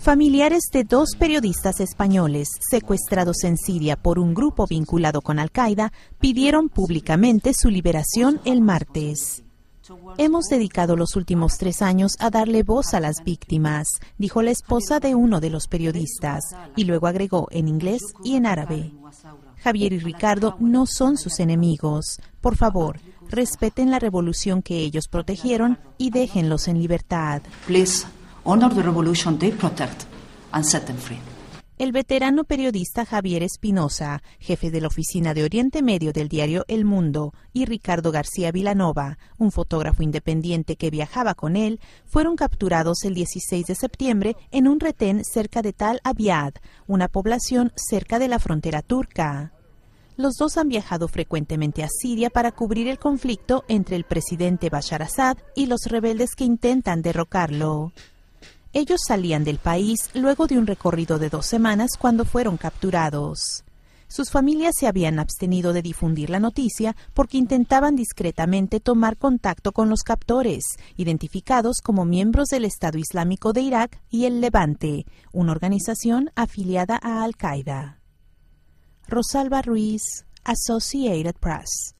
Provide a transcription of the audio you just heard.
Familiares de dos periodistas españoles secuestrados en Siria por un grupo vinculado con Al-Qaeda pidieron públicamente su liberación el martes. Hemos dedicado los últimos tres años a darle voz a las víctimas, dijo la esposa de uno de los periodistas, y luego agregó en inglés y en árabe. Javier y Ricardo no son sus enemigos. Por favor, respeten la revolución que ellos protegieron y déjenlos en libertad. El veterano periodista Javier Espinosa, jefe de la oficina de Oriente Medio del diario El Mundo, y Ricardo García Vilanova, un fotógrafo independiente que viajaba con él, fueron capturados el 16 de septiembre en un retén cerca de Tal Abiad, una población cerca de la frontera turca. Los dos han viajado frecuentemente a Siria para cubrir el conflicto entre el presidente Bashar Assad y los rebeldes que intentan derrocarlo. Ellos salían del país luego de un recorrido de dos semanas cuando fueron capturados. Sus familias se habían abstenido de difundir la noticia porque intentaban discretamente tomar contacto con los captores, identificados como miembros del Estado Islámico de Irak y el Levante, una organización afiliada a Al-Qaeda. Rosalba Ruiz, Associated Press.